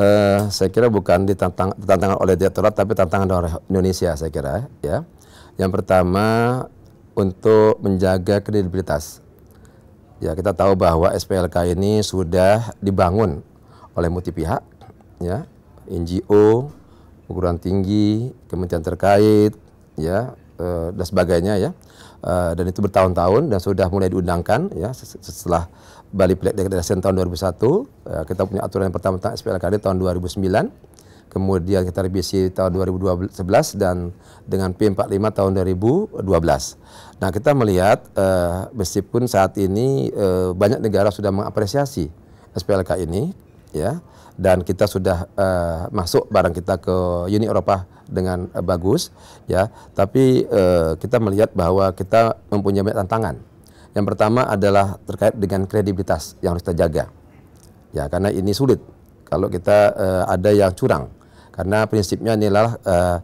eh, saya kira bukan ditantang tantangan oleh direktorat tapi tantangan oleh Indonesia saya kira ya. Yang pertama untuk menjaga kredibilitas. Ya, kita tahu bahwa SPLK ini sudah dibangun oleh multi pihak ya, NGO, ukuran tinggi, kementerian terkait ya, eh, dan sebagainya ya Eh, dan itu bertahun-tahun dan sudah mulai diundangkan ya setelah Bali Pilek Degradation tahun 2001 uh, eh, kita punya aturan yang pertama tentang SPLKD tahun 2009 kemudian kita revisi tahun 2011 dan dengan P45 tahun 2012. Nah kita melihat uh, meskipun saat ini uh, banyak negara sudah mengapresiasi SPLK ini ya dan kita sudah uh, masuk barang kita ke Uni Eropa dengan uh, bagus ya tapi uh, kita melihat bahwa kita mempunyai tantangan yang pertama adalah terkait dengan kredibilitas yang harus kita jaga ya karena ini sulit kalau kita uh, ada yang curang karena prinsipnya inilah uh,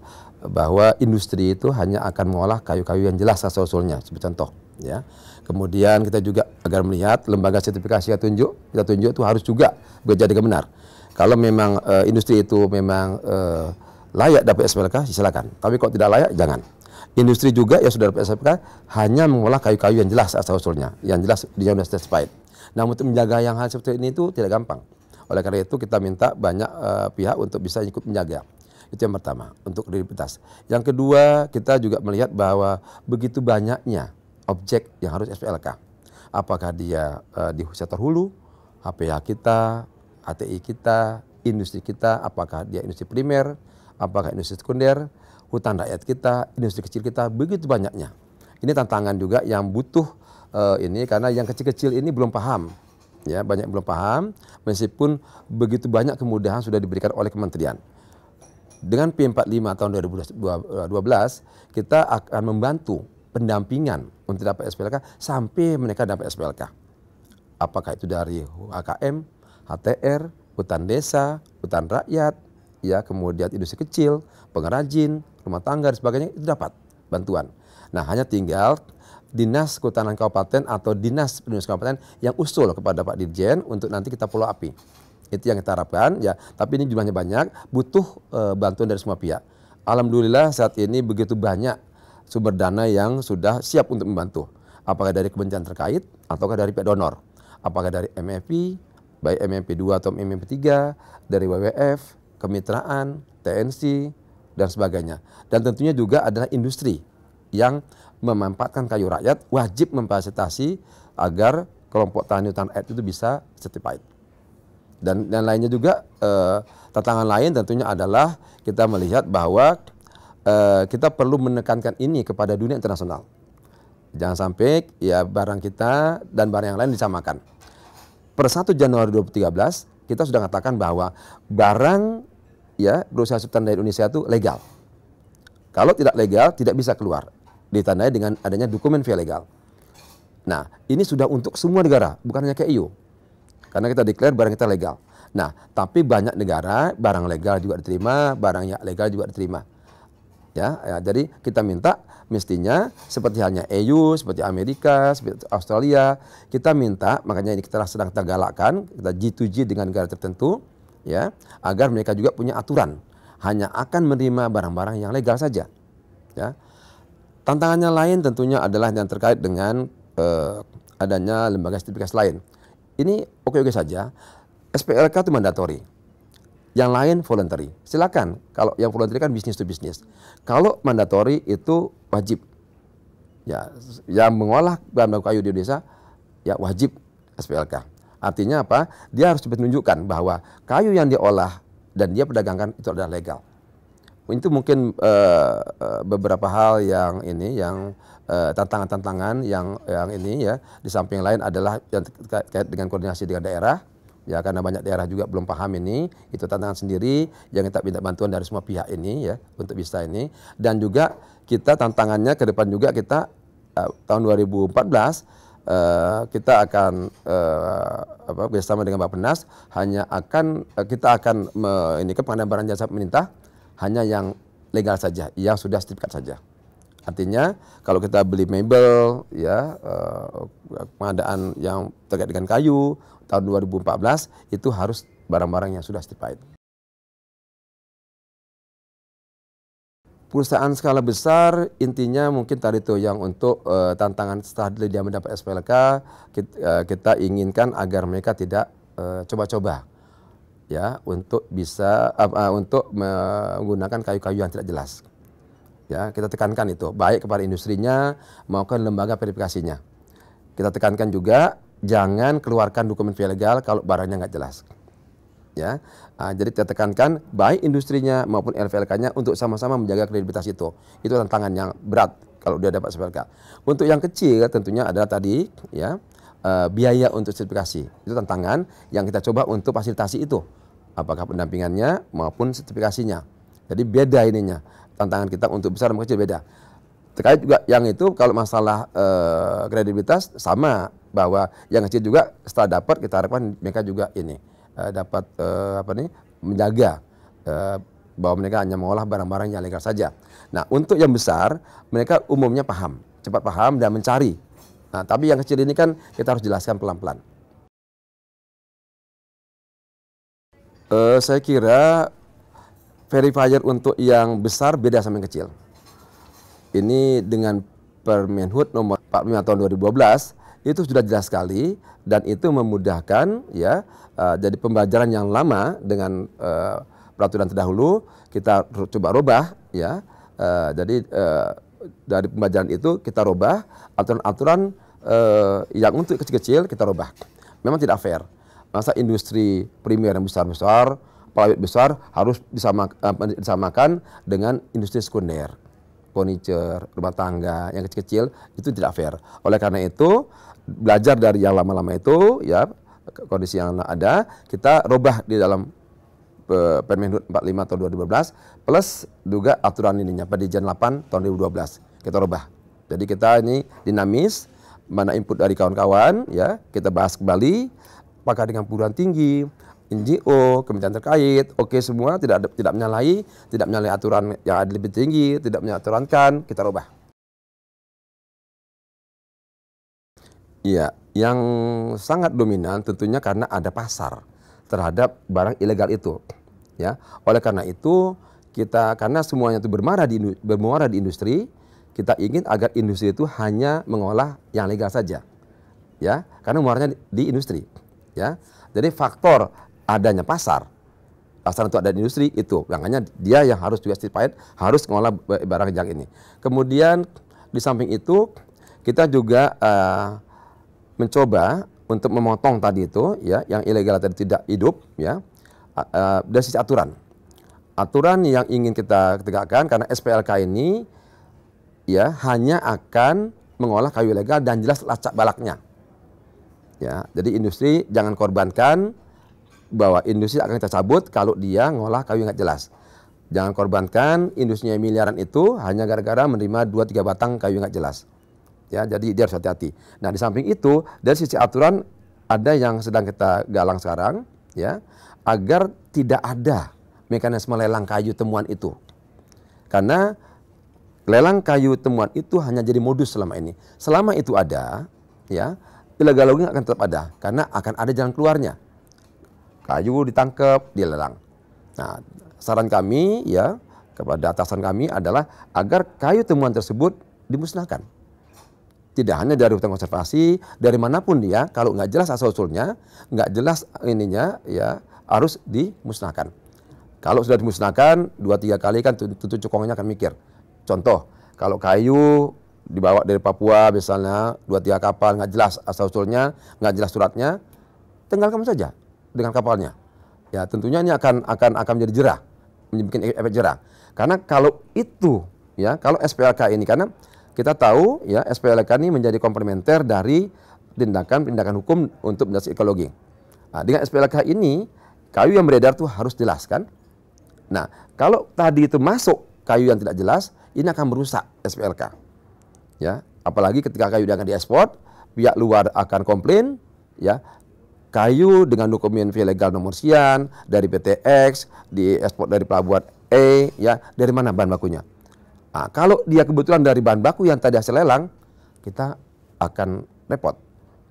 bahwa industri itu hanya akan mengolah kayu-kayu yang jelas asal usulnya sebagai contoh ya kemudian kita juga agar melihat lembaga sertifikasi yang tunjuk kita tunjuk itu harus juga bekerja dengan benar kalau memang uh, industri itu memang uh, layak dapat SPLK, ya silakan. Tapi kalau tidak layak, jangan. Industri juga yang sudah dapat SPLK hanya mengolah kayu-kayu yang jelas asal usulnya, yang jelas dia sudah certified. Namun untuk menjaga yang hal seperti ini itu tidak gampang. Oleh karena itu kita minta banyak uh, pihak untuk bisa ikut menjaga. Itu yang pertama untuk kredibilitas. Yang kedua kita juga melihat bahwa begitu banyaknya objek yang harus SPLK. Apakah dia uh, di sektor hulu, HPH kita, HTI kita, industri kita, apakah dia industri primer, apakah industri sekunder, hutan rakyat kita, industri kecil kita, begitu banyaknya. Ini tantangan juga yang butuh uh, ini karena yang kecil-kecil ini belum paham. Ya, banyak yang belum paham meskipun begitu banyak kemudahan sudah diberikan oleh kementerian. Dengan P45 tahun 2012 kita akan membantu pendampingan untuk dapat SPLK sampai mereka dapat SPLK. Apakah itu dari AKM. HTR, hutan desa, hutan rakyat, ya kemudian industri kecil, pengrajin, rumah tangga dan sebagainya itu dapat bantuan. Nah hanya tinggal dinas kehutanan kabupaten atau dinas penduduk kabupaten yang usul kepada Pak Dirjen untuk nanti kita follow api. Itu yang kita harapkan ya. Tapi ini jumlahnya banyak, butuh e, bantuan dari semua pihak. Alhamdulillah saat ini begitu banyak sumber dana yang sudah siap untuk membantu. Apakah dari kebencian terkait ataukah dari pihak donor, apakah dari MFP, baik MMP2 atau MMP3 dari WWF, kemitraan, TNC dan sebagainya. Dan tentunya juga adalah industri yang memanfaatkan kayu rakyat wajib memfasilitasi agar kelompok tani hutan air itu bisa certified. Dan dan lainnya juga eh, tantangan lain tentunya adalah kita melihat bahwa eh, kita perlu menekankan ini kepada dunia internasional. Jangan sampai ya barang kita dan barang yang lain disamakan per 1 Januari 2013 kita sudah katakan bahwa barang ya berusaha subtan dari Indonesia itu legal. Kalau tidak legal tidak bisa keluar. Ditandai dengan adanya dokumen via legal. Nah, ini sudah untuk semua negara, bukan hanya ke EU. Karena kita declare barang kita legal. Nah, tapi banyak negara barang legal juga diterima, barangnya legal juga diterima. Ya, ya jadi kita minta mestinya seperti halnya EU, seperti Amerika, seperti Australia, kita minta makanya ini kita sedang kita galakkan, kita G2G dengan negara tertentu ya, agar mereka juga punya aturan hanya akan menerima barang-barang yang legal saja. Ya. Tantangannya lain tentunya adalah yang terkait dengan eh, adanya lembaga sertifikasi lain. Ini oke-oke saja. SPLK itu mandatori yang lain voluntary. Silakan. Kalau yang voluntary kan bisnis to bisnis. Kalau mandatory itu wajib. Ya, yang mengolah bahan baku kayu di desa ya wajib SPLK. Artinya apa? Dia harus menunjukkan bahwa kayu yang diolah dan dia perdagangkan itu adalah legal. Itu mungkin uh, beberapa hal yang ini yang eh, tantangan-tantangan uh, yang yang ini ya. Di samping lain adalah yang terkait dengan koordinasi dengan daerah ya karena banyak daerah juga belum paham ini itu tantangan sendiri yang kita minta bantuan dari semua pihak ini ya untuk bisa ini dan juga kita tantangannya ke depan juga kita uh, tahun 2014 uh, eh, kita akan uh, apa bersama dengan Bapak Penas hanya akan uh, kita akan me, ini ke pengadaan barang jasa pemerintah hanya yang legal saja yang sudah sertifikat saja Artinya kalau kita beli mebel ya uh, pengadaan yang terkait dengan kayu tahun 2014 itu harus barang-barang yang sudah certified. Perusahaan skala besar intinya mungkin tadi itu yang untuk uh, tantangan setelah dia mendapat SPLK kita, uh, eh, kita inginkan agar mereka tidak eh, coba-coba uh, ya untuk bisa uh, uh, untuk menggunakan kayu-kayu yang tidak jelas. Ya, kita tekankan itu baik kepada industrinya maupun lembaga verifikasinya. Kita tekankan juga jangan keluarkan dokumen via legal kalau barangnya nggak jelas. Ya, nah, jadi kita tekankan baik industrinya maupun LVLK-nya untuk sama-sama menjaga kredibilitas itu. Itu tantangan yang berat kalau dia dapat LVLK. Untuk yang kecil tentunya adalah tadi ya uh, biaya untuk sertifikasi itu tantangan yang kita coba untuk fasilitasi itu apakah pendampingannya maupun sertifikasinya. Jadi beda ininya tantangan kita untuk besar dan kecil beda. Terkait juga yang itu kalau masalah uh, kredibilitas sama bahwa yang kecil juga setelah dapat kita harapkan mereka juga ini uh, dapat uh, apa nih menjaga uh, bahwa mereka hanya mengolah barang-barang yang legal saja. Nah, untuk yang besar mereka umumnya paham, cepat paham dan mencari. Nah, tapi yang kecil ini kan kita harus jelaskan pelan-pelan. Uh, saya kira verifier untuk yang besar beda sama yang kecil. Ini dengan Permenhub nomor 45 tahun 2012 itu sudah jelas sekali dan itu memudahkan ya uh, jadi pembelajaran yang lama dengan uh, peraturan terdahulu kita coba rubah ya uh, jadi uh, dari pembelajaran itu kita rubah aturan-aturan uh, yang untuk kecil-kecil kita rubah memang tidak fair masa industri primer yang besar-besar pelawit besar harus disamakan, disamakan dengan industri sekunder furniture, rumah tangga yang kecil-kecil itu tidak fair. Oleh karena itu belajar dari yang lama-lama itu ya kondisi yang ada kita rubah di dalam empat puluh 45 tahun 2012 plus juga aturan ininya jan 8 tahun 2012 kita rubah. Jadi kita ini dinamis mana input dari kawan-kawan ya kita bahas kembali apakah dengan perguruan tinggi NGO, kementerian terkait, oke okay, semua tidak tidak menyalahi, tidak menyalahi aturan yang ada lebih tinggi, tidak menyaturankan, kita rubah. Iya, yang sangat dominan tentunya karena ada pasar terhadap barang ilegal itu. Ya, oleh karena itu kita karena semuanya itu bermuara di bermuara di industri, kita ingin agar industri itu hanya mengolah yang legal saja. Ya, karena muaranya di industri. Ya. Jadi faktor adanya pasar pasar itu ada industri itu makanya dia yang harus juga certified harus mengolah barang jang ini kemudian di samping itu kita juga uh, mencoba untuk memotong tadi itu ya yang ilegal tadi tidak hidup ya uh, dari sisi aturan aturan yang ingin kita tegakkan karena SPLK ini ya hanya akan mengolah kayu ilegal dan jelas lacak balaknya ya jadi industri jangan korbankan bahwa industri akan kita cabut kalau dia ngolah kayu yang nggak jelas. Jangan korbankan industrinya miliaran itu hanya gara-gara menerima 2-3 batang kayu nggak jelas. Ya, jadi dia harus hati-hati. Nah, di samping itu dari sisi aturan ada yang sedang kita galang sekarang ya agar tidak ada mekanisme lelang kayu temuan itu. Karena lelang kayu temuan itu hanya jadi modus selama ini. Selama itu ada, ya, illegal logging akan tetap ada karena akan ada jalan keluarnya kayu ditangkap, dilelang. Nah, saran kami ya kepada atasan kami adalah agar kayu temuan tersebut dimusnahkan. Tidak hanya dari hutan konservasi, dari manapun dia, kalau nggak jelas asal usulnya, nggak jelas ininya, ya harus dimusnahkan. Kalau sudah dimusnahkan dua tiga kali kan tentu cukongnya akan mikir. Contoh, kalau kayu dibawa dari Papua misalnya dua tiga kapal nggak jelas asal usulnya, nggak jelas suratnya, tinggalkan saja dengan kapalnya. Ya, tentunya ini akan akan akan menjadi jerah, menyebabkan e-, efek jerah. Karena kalau itu ya, kalau SPLK ini karena kita tahu ya SPLK ini menjadi komplementer dari tindakan-tindakan hukum untuk mendasari ekologi. Nah, dengan SPLK ini kayu yang beredar itu harus jelas kan? Nah, kalau tadi itu masuk kayu yang tidak jelas, ini akan merusak SPLK. Ya, apalagi ketika kayu akan diekspor, pihak luar akan komplain, ya kayu dengan dokumen via legal nomor sian dari PTX, di diekspor dari pelabuhan E, ya dari mana bahan bakunya? Nah, kalau dia kebetulan dari bahan baku yang tadi hasil lelang, kita akan repot.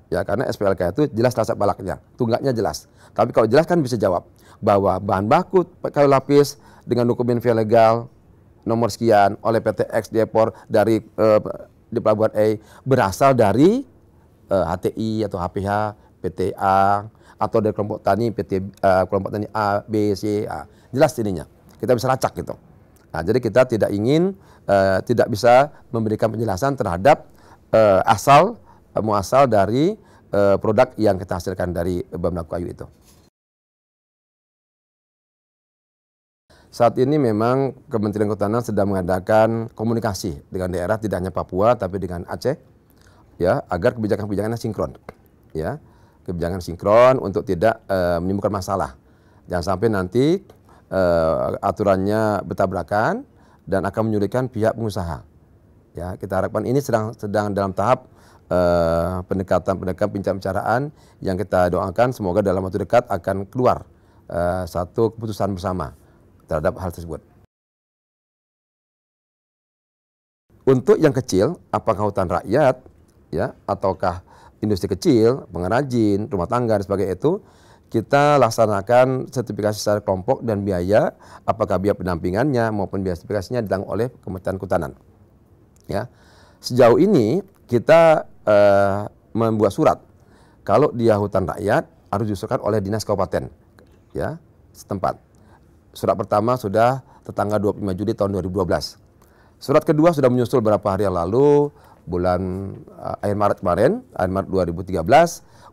Ya, karena SPLK itu jelas rasa balaknya, tunggaknya jelas. Tapi kalau jelas kan bisa jawab bahwa bahan baku kayu lapis dengan dokumen via legal nomor sekian oleh PTX Depor dari eh, di pelabuhan E berasal dari HTI eh, atau HPH PT A atau dari kelompok tani PT uh, eh, kelompok tani A B C A jelas ininya kita bisa lacak gitu nah jadi kita tidak ingin uh, tidak bisa memberikan penjelasan terhadap uh, asal uh, muasal dari uh, produk yang kita hasilkan dari bambu kayu itu Saat ini memang Kementerian Kehutanan sedang mengadakan komunikasi dengan daerah tidak hanya Papua tapi dengan Aceh ya agar kebijakan-kebijakannya sinkron ya kebijakan sinkron untuk tidak uh, menimbulkan masalah. Jangan sampai nanti uh, aturannya bertabrakan dan akan menyulitkan pihak pengusaha. Ya, kita harapkan ini sedang sedang dalam tahap eh, pendekatan pendekatan-pendekatan pencaraan yang kita doakan semoga dalam waktu dekat akan keluar uh, satu keputusan bersama terhadap hal tersebut. Untuk yang kecil, apakah hutan rakyat ya ataukah industri kecil, pengrajin, rumah tangga dan sebagainya itu kita laksanakan sertifikasi secara kelompok dan biaya apakah biaya pendampingannya maupun biaya sertifikasinya ditanggung oleh Kementerian Kehutanan. Ya. Sejauh ini kita uh, membuat surat kalau dia hutan rakyat harus diusulkan oleh dinas kabupaten ya setempat. Surat pertama sudah tertanggal 25 Juli tahun 2012. Surat kedua sudah menyusul beberapa hari yang lalu bulan uh, akhir Maret kemarin, akhir Maret 2013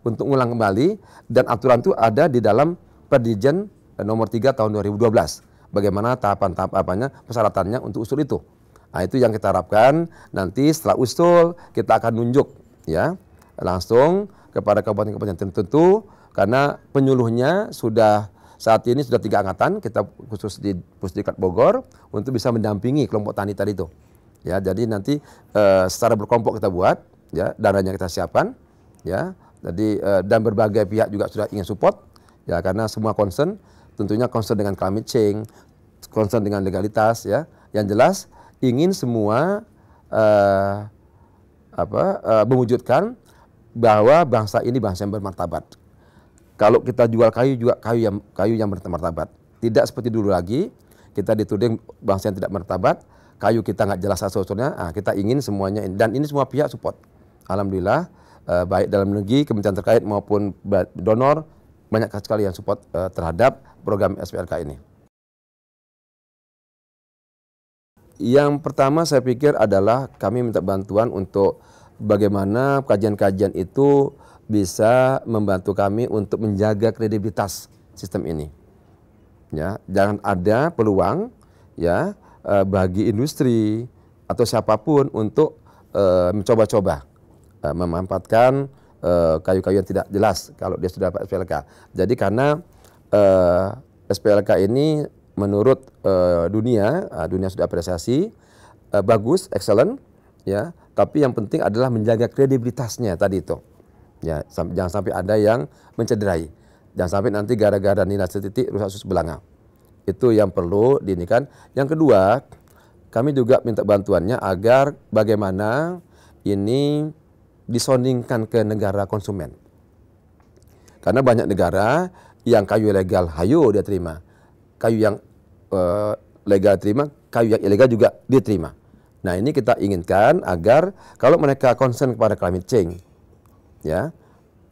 untuk ulang kembali dan aturan itu ada di dalam Perdijen eh, nomor 3 tahun 2012. Bagaimana tahapan-tahapannya, persyaratannya untuk usul itu. Nah, itu yang kita harapkan nanti setelah usul kita akan nunjuk ya langsung kepada kabupaten-kabupaten tertentu karena penyuluhnya sudah saat ini sudah tiga angkatan kita khusus di Pusdikat Bogor untuk bisa mendampingi kelompok tani tadi itu. Ya, jadi nanti uh, secara berkelompok kita buat, ya, dananya kita siapkan, ya. Jadi uh, dan berbagai pihak juga sudah ingin support, ya, karena semua concern, tentunya concern dengan climate change, concern dengan legalitas, ya. Yang jelas ingin semua uh, apa uh, mewujudkan bahwa bangsa ini bangsa yang bermartabat. Kalau kita jual kayu juga kayu yang kayu yang bermartabat. Tidak seperti dulu lagi kita dituding bangsa yang tidak martabat, kayu kita nggak jelas asal usulnya nah, kita ingin semuanya dan ini semua pihak support alhamdulillah eh, baik dalam negeri kementerian terkait maupun donor banyak sekali yang support eh, terhadap program SPLK ini yang pertama saya pikir adalah kami minta bantuan untuk bagaimana kajian-kajian itu bisa membantu kami untuk menjaga kredibilitas sistem ini. Ya, jangan ada peluang ya uh, bagi industri atau siapapun untuk uh, mencoba-coba uh, memanfaatkan kayu-kayu yang tidak jelas kalau dia sudah dapat SPLK. Jadi karena uh, SPLK ini menurut uh, dunia, uh, dunia sudah apresiasi uh, bagus, excellent, ya. Tapi yang penting adalah menjaga kredibilitasnya tadi itu. Ya, jangan sampai ada yang mencederai. Jangan sampai nanti gara-gara nilai setitik rusak sus belanga. Itu yang perlu kan Yang kedua, kami juga minta bantuannya agar bagaimana ini disondingkan ke negara konsumen. Karena banyak negara yang kayu legal hayo dia terima. Kayu yang uh, legal terima, kayu yang ilegal juga diterima. Nah, ini kita inginkan agar kalau mereka concern kepada climate change ya,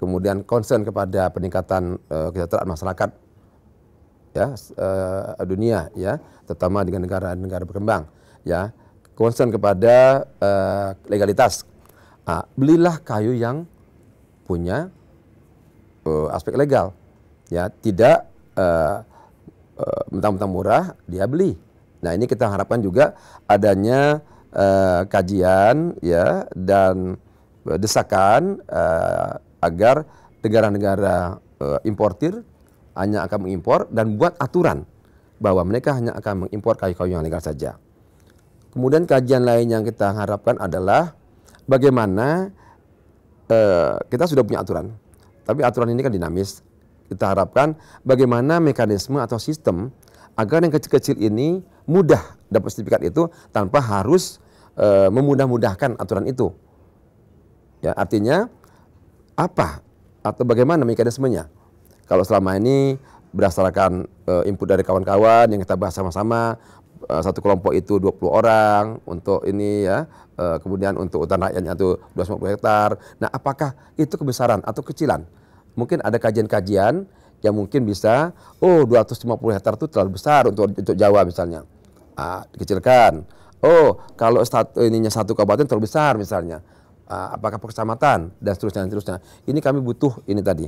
kemudian concern kepada peningkatan uh, kesejahteraan masyarakat ya uh, dunia ya terutama dengan negara-negara berkembang ya concern kepada uh, legalitas uh, belilah kayu yang punya uh, aspek legal ya tidak uh, uh, mentang-mentang murah dia beli nah ini kita harapkan juga adanya uh, kajian ya dan desakan uh, agar negara-negara uh, importir hanya akan mengimpor dan buat aturan bahwa mereka hanya akan mengimpor kayu-kayu yang legal saja. Kemudian kajian lain yang kita harapkan adalah bagaimana eh, kita sudah punya aturan, tapi aturan ini kan dinamis. Kita harapkan bagaimana mekanisme atau sistem agar yang kecil-kecil ini mudah dapat sertifikat itu tanpa harus e, memudah-mudahkan aturan itu. Ya, artinya apa atau bagaimana mekanismenya? Kalau selama ini berdasarkan uh, input dari kawan-kawan yang kita bahas sama-sama uh, satu kelompok itu 20 orang untuk ini ya uh, kemudian untuk hutan rakyatnya itu 250 hektar. Nah, apakah itu kebesaran atau kecilan? Mungkin ada kajian-kajian yang mungkin bisa oh 250 hektar itu terlalu besar untuk untuk Jawa misalnya. Ah, dikecilkan. Oh, kalau satu ininya satu kabupaten terlalu besar misalnya. Ah, apakah kecamatan dan seterusnya dan seterusnya. Ini kami butuh ini tadi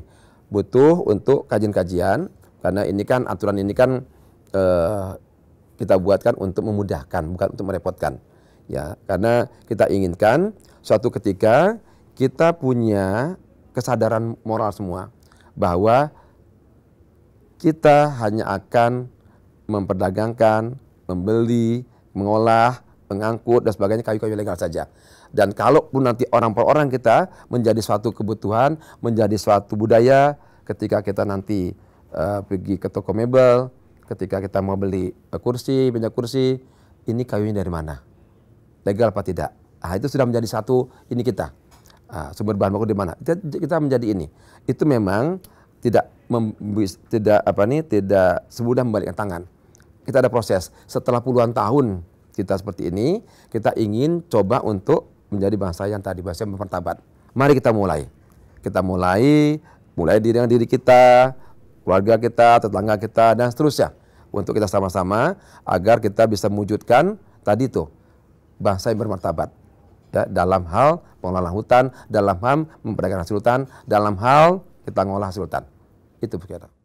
butuh untuk kajian-kajian karena ini kan aturan ini kan eh, kita buatkan untuk memudahkan bukan untuk merepotkan ya karena kita inginkan suatu ketika kita punya kesadaran moral semua bahwa kita hanya akan memperdagangkan, membeli, mengolah, pengangkut dan sebagainya kayu-kayu legal saja. Dan kalaupun nanti orang per orang kita menjadi suatu kebutuhan, menjadi suatu budaya ketika kita nanti uh, pergi ke toko mebel, ketika kita mau beli eh, kursi, pinjam kursi, ini kayunya dari mana? Legal apa tidak? Nah, itu sudah menjadi satu ini kita. Uh, sumber bahan baku di mana? Kita, kita menjadi ini. Itu memang tidak mem, tidak apa nih tidak semudah membalikkan tangan. Kita ada proses. Setelah puluhan tahun kita seperti ini, kita ingin coba untuk menjadi bangsa yang tadi bahasa mempertabat. Mari kita mulai. Kita mulai, mulai dengan diri kita, keluarga kita, tetangga kita, dan seterusnya. Untuk kita sama-sama agar kita bisa mewujudkan tadi itu bangsa yang bermartabat. Ya, dalam hal pengelolaan hutan, dalam hal memperdagangkan hasil hutan, dalam hal kita ngolah hasil hutan. Itu kira